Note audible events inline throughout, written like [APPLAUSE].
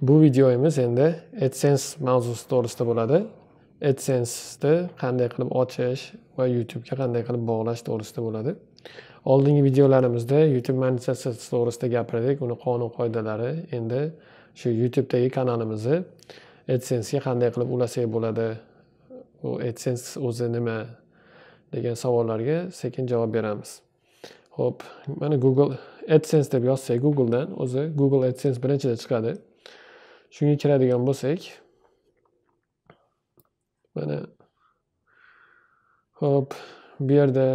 bu videoyimiz endi adsense mavzusi to'g'risida bo'ladi adsense'ni qanday qilib ochish va youtubega qanday qilib bog'lash to'g'risida bo'ladi oldingi videolarimizda youtube monetizatsiyasi to'g'risida gapirdik uni qonun qoidalari endi shu youtubedagi kanalimizni adsensega qanday qilib ulasak bo'ladi u adsense o'zi nima degan savollarga sekin javob beramiz ho'p mana google adsense deb yozsak googledan o'zi google adsense birinchida chiqadi shunga kiradigan bo'lsak mana ho'p bu yerda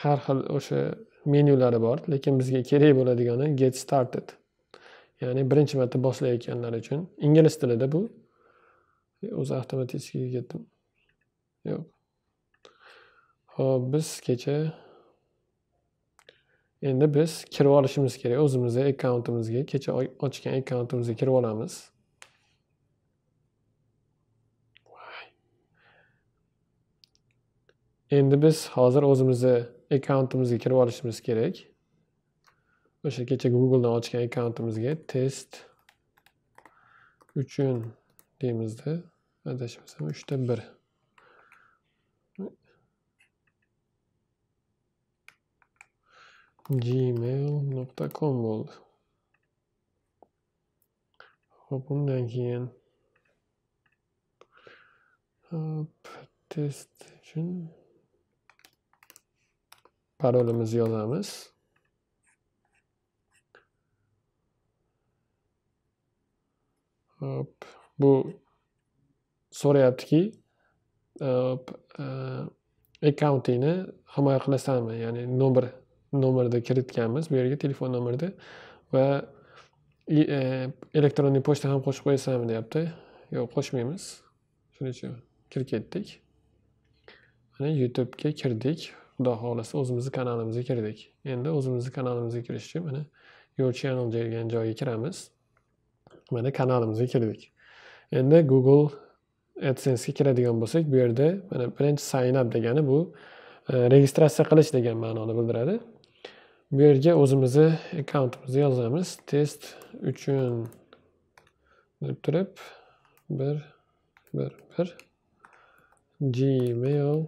har xil o'sha menyulari bor lekin bizga kerak bo'ladigani get started ya'ni birinchi marta boshlayotganlar uchun ingliz tilida bu o'zi avtomatik ketdim yo'q ho'p biz kecha endi biz kirib olishimiz kerak o'zimizni akkauntimizga kecha ochgan akkauntimizga kirib olamiz endi biz hozir o'zimizni akkauntimizga kirib olishimiz kerak o'sha kecha googledan ochgan akkauntimizga test uchun deymizda adashmasam uchta bir gmail.com oldu. Hopum deneyen. Hop test için parolimiz yollamız. Hop bu so'rayaptiki hop e, accountingni himoya qilasanmi ya'ni nomer nomerda kiritganmiz bu yerga telefon nomerda va e, elektronniy pochta ham qo'shib qo'yasanmi deyapti yo'q qo'shmaymiz shuning uchun kirib ketdik mana youtubega kirdik xudo xohlasa o'zimizni kanalimizga kirdik endi o'zimizni kanalimizga kirish uchun mana your channel degan joyga kiramiz mana kanalimizga kirdik endi google adsensega kiradigan bo'lsak bu yerda mana birinchi sign up degani bu e, registratsiya qilish degan ma'noni bildiradi bu yerga o'zimizni akkauntimizni yozamiz test uchun deb turib bir bir bir gmail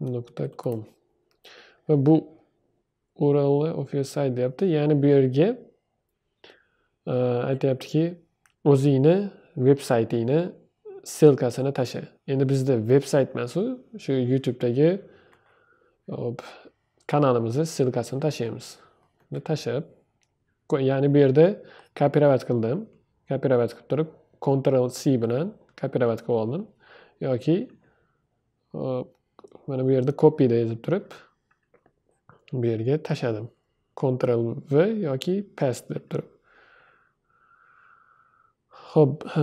nuqta com va bu url of deyapti ya'ni bu yerga e, aytyaptiki o'zingni veb saytingni ssilkasini tashla endi bizda veb sayt emasu shu youtubedagi hop kanalimizni ssilkasini tashlaymiz tashlab ya'ni bu yerda kopirovat qildim kopirovat qilib turib ctrl c bilan kopirovat qilib oldim yoki mana bu yerda copyda yozib turib bu yerga tashladim ctrl v yoki past deb turib ho'p e,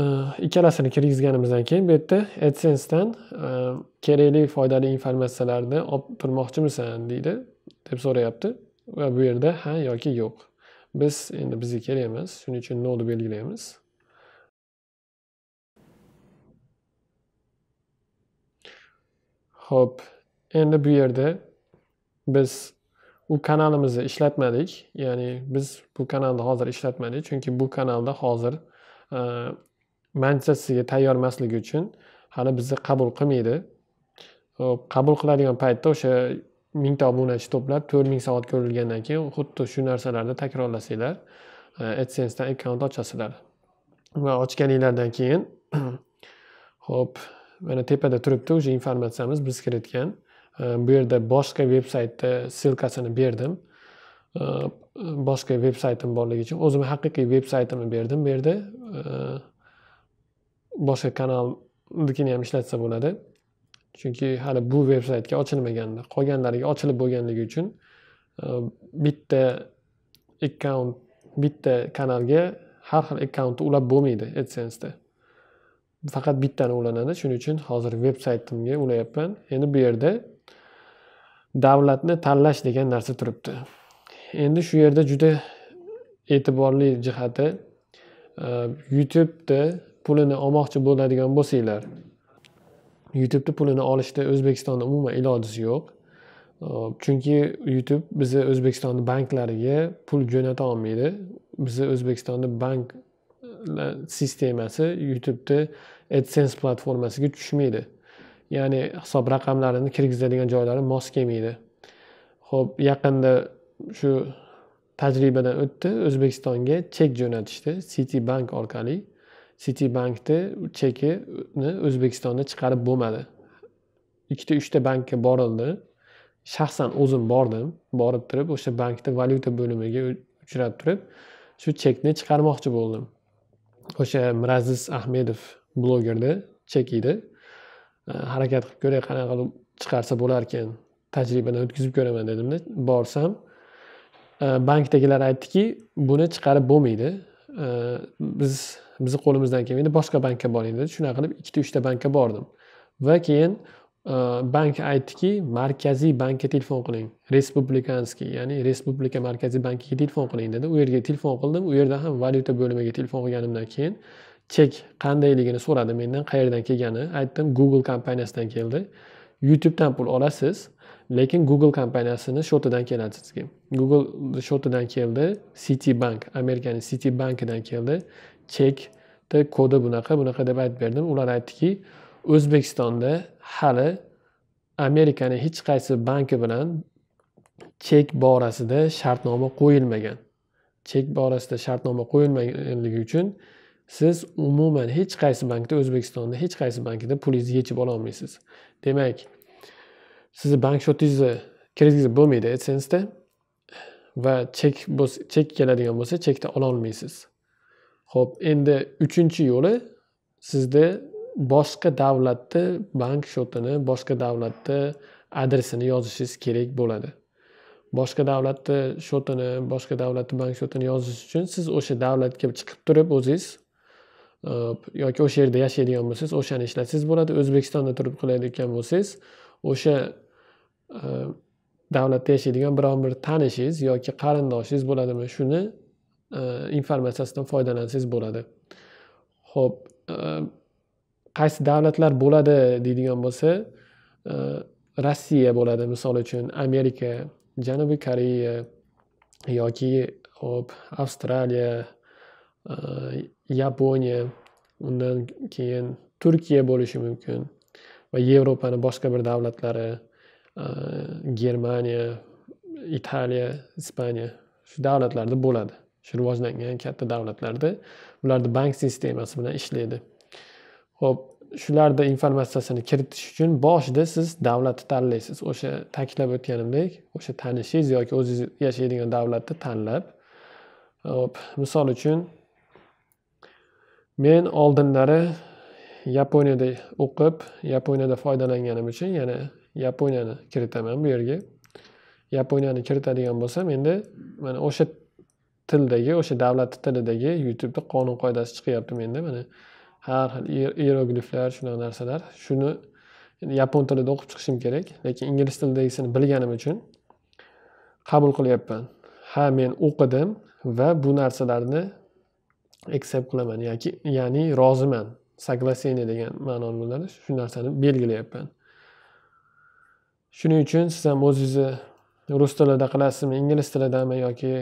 ikkalasini kirgizganimizdan keyin bu yerda adsensdan e, kerakli foydali informatsiyalarni olib turmoqchimisan deydi deb so'rayapti va bu yerda ha yoki yo'q biz endi bizga kerak emas shuning uchun no deb belgilaymiz ho'p endi bu yerda biz u kanalimizni ishlatmadik ya'ni biz bu kanalni hozir ishlatmadik chunki bu kanalda hozir e, manifestatsiyaga tayyor emasligi uchun hali bizni qabul qilmaydi qabul qiladigan paytda o'sha mingta obunachi to'plab to'rt ming soat ko'rilgandan keyin xuddi shu narsalarni takrorlasanglar e, adsensdan akkaunt ochasizlar va ochganinglardan keyin [CLEARS THROAT] ho'p mana tepada turibdi уже informatsiyamiz biz kiritgan e, bu yerda boshqa veb saytni ссылкасini berdim e, boshqa veb saytim borligi uchun o'zimni haqiqiy veb saytimni berdim bu yerda boshqa kanalnikini ham ishlatsa bo'ladi chunki hali bu veb saytga ochilmagandi qolganlariga ochilib bo'lganligi uchun e, bitta akkaunt bitta kanalga har xil akkauntni ulab bo'lmaydi adsenseda faqat bittani ulanadi shuning uchun hozir veb saytimga ulayapman endi bu yerda davlatni tanlash degan narsa turibdi endi shu yerda juda e'tiborli jihati e, youtubeda pulini olmoqchi bo'ladigan bo'lsanglar youtubeni pulini olishda o'zbekistonda umuman ilojisi yo'q chunki youtube bizni o'zbekistonni banklariga pul jo'nata olmaydi bizni o'zbekistonda bank sistemasi youtubeni adsense platformasiga tushmaydi ya'ni hisob raqamlarini kirgizadigan joylari mos kelmaydi ho'p yaqinda shu tajribadan o'tdi o'zbekistonga chek jo'natishdi bank orqali citibankni chekini o'zbekistonda chiqarib bo'lmadi ikkita uchta bankka borildi shaxsan o'zim bordim borib turib o'sha bankni valyuta bo'limiga uchrab turib shu chekni chiqarmoqchi bo'ldim o'sha miraziz ahmedov blogerni chek edi e, harakat qilib ko'ray qanaqa qilib chiqarsa bo'larkan tajribadan o'tkazib ko'raman dedimda borsam e, bankdagilar aytdiki buni chiqarib bo'lmaydi e, biz bizni qo'limizdan kelmaydi boshqa bankka boring dedi shunaqa qilib ikkita uchta bankka bordim va keyin e, bank aytdiki markaziy bankka telefon qiling respublikanskiy ya'ni respublika markaziy bankiga telefon qiling dedi u yerga telefon qildim u yerda ham valyuta bo'limiga telefon qilganimdan keyin chek qandayligini so'radi mendan qayerdan kelgani aytdim google kompaniyasidan keldi youtubedan pul olasiz lekin google kompaniyasini shotidan keladi sizga google shotidan keldi citibank city bankidan keldi chekni kodi bunaqa bunaqa deb aytib berdim ular aytdiki o'zbekistonda hali amerikani hech qaysi banki bilan chek borasida shartnoma qo'yilmagan chek borasida shartnoma qo'yilmaganligi uchun siz umuman hech qaysi bankda o'zbekistonda hech qaysi bankda pulingizni yechib ololmaysiz demak sizni bank shotingizni kreditgiz bo'lmaydi adsenseda va chek chek keladigan bo'lsa chekda ololmaysiz ho'p endi uchinchi yo'li sizni boshqa davlatni bank shotini boshqa davlatni adresini yozishingiz kerak bo'ladi boshqa davlatni shotini boshqa davlatni bank shotini yozish uchun siz o'sha davlatga chiqib turib o'zingiz e, yoki o'sha yerda yashaydigan bo'lsangiz o'shani ishlatsangiz bo'ladi o'zbekistonda turib qilayotgan bo'lsangiz o'sha e, davlatda yashaydigan biron bir tanishingiz yoki qarindoshingiz bo'ladimi shuni informatsiyasidan э, foydalansangiz bo'ladi ho'p э, qaysi davlatlar bo'ladi deydigan bo'lsa э, rossiya bo'ladi misol uchun amerika janubiy koreya yoki hop avstraliya e, yaponiya undan keyin turkiya bo'lishi mumkin va yevropani boshqa bir davlatlari e, germaniya italiya ispaniya shu davlatlarda bo'ladi shu rivojlangan katta davlatlarda ularni bank sistemasi bilan ishlaydi ho'p shularni informatsiyasini kiritish uchun boshida siz davlatni tanlaysiz o'sha ta'kidlab o'tganimdek o'sha tanishingiz yoki o'zingiz yashaydigan davlatni tanlab hop misol uchun men oldinlari yaponiyada o'qib yaponiyada foydalanganim uchun yana yaponiyani kiritaman bu yerga yaponiyani kiritadigan bo'lsam endi mana o'sha tildagi o'sha davlat tilidagi youtubeda qonun qoidasi chiqyapti menda mana har xil iyerogliflar shunaqa narsalar shuni yapon tilida o'qib chiqishim kerak lekin ingliz tilidagisini bilganim uchun qabul qilyapman ha men o'qidim va bu narsalarni accept qilaman yoki ya'ni roziman согласение degan ma'noni bildiradi shu narsani belgilayapman shuning uchun siz ham o'zingizni rus tilida qilasizmi ingliz tilidami yoki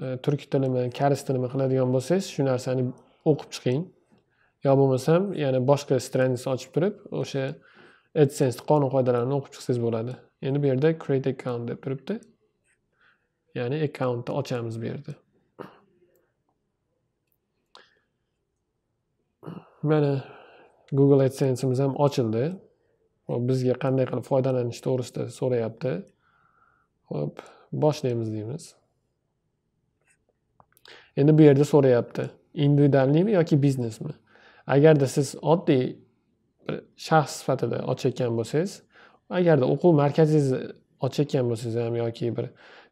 E, turk tilimi koreys tilimi qiladigan bo'lsangiz shu narsani o'qib chiqing yo bo'lmasam yana boshqa stranica ochib turib o'sha adsense qonun qoidalarini o'qib chiqsangiz bo'ladi endi bu yerda create account deb turibdi ya'ni akkauntni ochamiz bu yerda mana google adsense'imiz ham ochildi bizga qanday qilib foydalanish to'g'risida so'rayapti hop boshlaymiz deymiz endi bu yerda so'rayapti individualniymi yoki biznesmi agarda siz oddiy bir shaxs sifatida ochayotgan bo'lsangiz agarda o'quv markazingizni ochayotgan bo'lsangiz ham yoki bir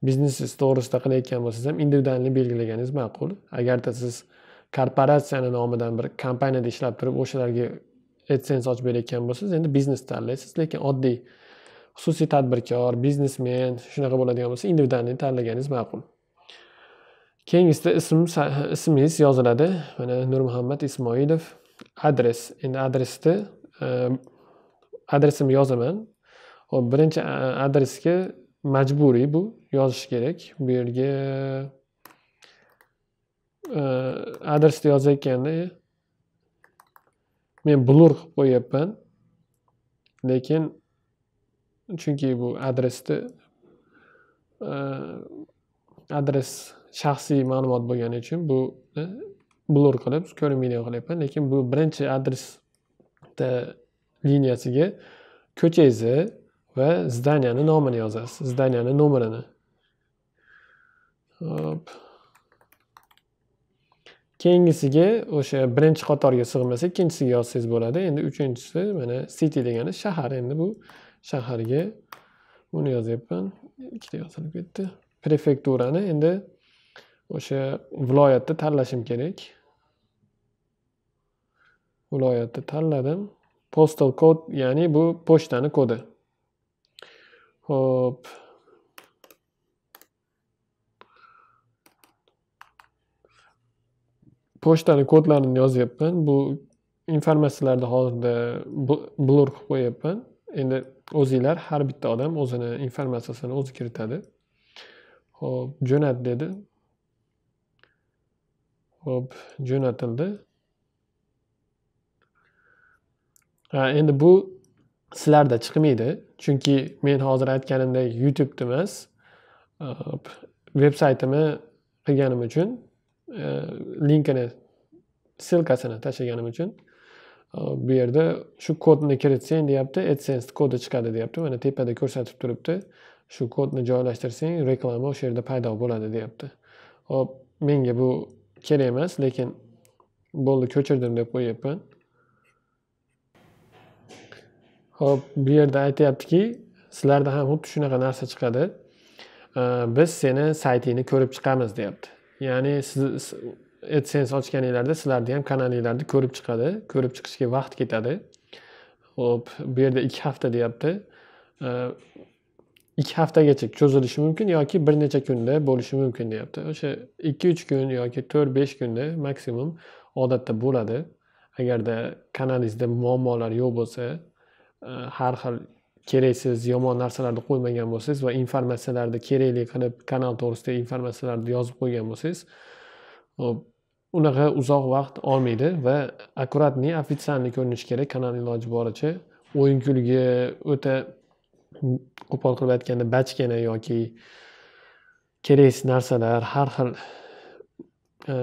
biznesingiz to'g'risida qilayotgan bo'lsangiz ham individualni belgilaganingiz ma'qul agarda siz korporatsiyani nomidan bir kompaniyada ishlab turib o'shalarga adsense ochib berayotgan bo'lsangiz endi biznes tanlaysiz lekin oddiy xususiy tadbirkor biznesmen shunaqa bo'ladigan bo'lsa individualni tanlaganingiz ma'qul keyingisida ism ismingiz yoziladi mana nurmuhammad ismoilov adres endi adresni e, adresimni yozaman hop birinchi e, adresga majburiy bu yozish kerak bu yerga e, adresni yozayotganda men blur qilib qo'yyapman lekin chunki bu adresni adres shaxsiy ma'lumot bo'lgani uchun bu e, blur qilib ko'rinmaydigan qilyapman lekin bu birinchi adresda liniyasiga ko'changizni va zdaniyani nomini yozasiz zdaniyani nomerini hop keyingisiga o'sha birinchi qatorga sig'masa ikkinchisiga yozsangiz bo'ladi endi uchinchisi mana city degani shahar endi bu shaharga buni yozyapman ikkita yozilib ketdi prefekturani endi o'sha viloyatni tanlashim kerak viloyatni tanladim postal kod ya'ni bu pochtani kodi ho'p pochtani kodlarini yozyapman bu informatsiyalarni hozirda blur qilib qo'yyapman endi o'zinglar har bitta odam o'zini informatsiyasini o'zi kiritadi ho'p jo'nat dedi hop jo'natildi ha endi bu sizlarda chiqmaydi chunki men hozir aytganimdek youtubeda emas veb saytimni qilganim uchun e, linkini ssilkasini tashlaganim uchun bu yerda shu kodni kiritsang deyapti adsense kodi chiqadi deyapti mana tepada ko'rsatib turibdi shu kodni joylashtirsang reklama o'sha yerda paydo bo'ladi deyapti hop menga bu kerak emas lekin bo'ldi ko'chirdim deb qo'yyapman ho'p bu yerda aytyaptiki sizlarda ham xuddi shunaqa narsa chiqadi biz seni saytingni ko'rib chiqamiz deyapti ya'ni siz adsense ochganinglarda sizlarni ham kanalinglarni ko'rib chiqadi ko'rib chiqishga vaqt ketadi ho'p bu yerda ikki hafta deyapti ikki haftagacha cho'zilishi mumkin yoki bir necha kunda bo'lishi mumkin deyapti o'sha ikki uch kun yoki to'rt besh kunda maksimum odatda bo'ladi agarda kanalingizda muammolar yo'q bo'lsa e, har xil keraksiz yomon narsalarni qo'ymagan bo'lsangiz va informatsiyalarni kerakli qilib kanal to'g'risida informatsiyalarni yozib qo'ygan bo'lsangiz unaqa uzoq vaqt olmaydi va akkuratniy официальный ko'rinishi kerak kanal iloji boricha o'yin kulgi o'ta qo'pol qilib aytganda bachkana yoki keraksiz narsalar har xil e,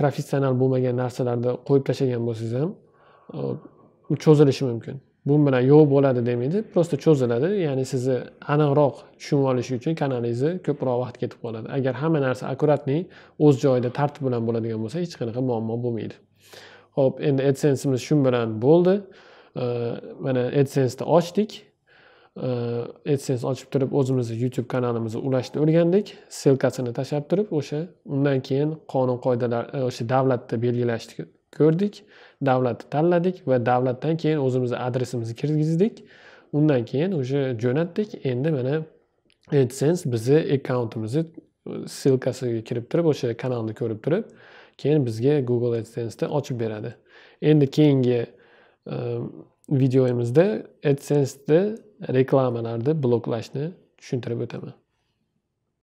professional bo'lmagan narsalarni qo'yib tashlagan bo'lsangiz ham e, u cho'zilishi mumkin bu bilan yo'q bo'ladi demaydi просто cho'ziladi ya'ni sizni aniqroq tushunib olish uchun kanalingizni ko'proq vaqt ketib qoladi agar hamma narsa akkuratniy o'z joyida tartib bilan bo'ladigan bo'lsa hech qanaqa muammo bo'lmaydi ho'p endi adsenseimiz shu bilan bo'ldi e, mana adsense'ni ochdik adsense ochib turib o'zimizni youtube kanalimizni ulashni o'rgandik ssilkasini tashlab turib o'sha undan keyin qonun qoidalar e, o'sha davlatni belgilashni ko'rdik davlatni tanladik va davlatdan keyin o'zimizni adresimizni kirgizdik undan keyin o'sha jo'natdik endi mana adsense bizni akkauntimizni ssilkasiga e, kirib turib o'sha kanalni ko'rib turib keyin bizga google adsense'da ochib beradi endi keyingi e, videoyimizda adsense'da reklamalarni bloklashni tushuntirib o'taman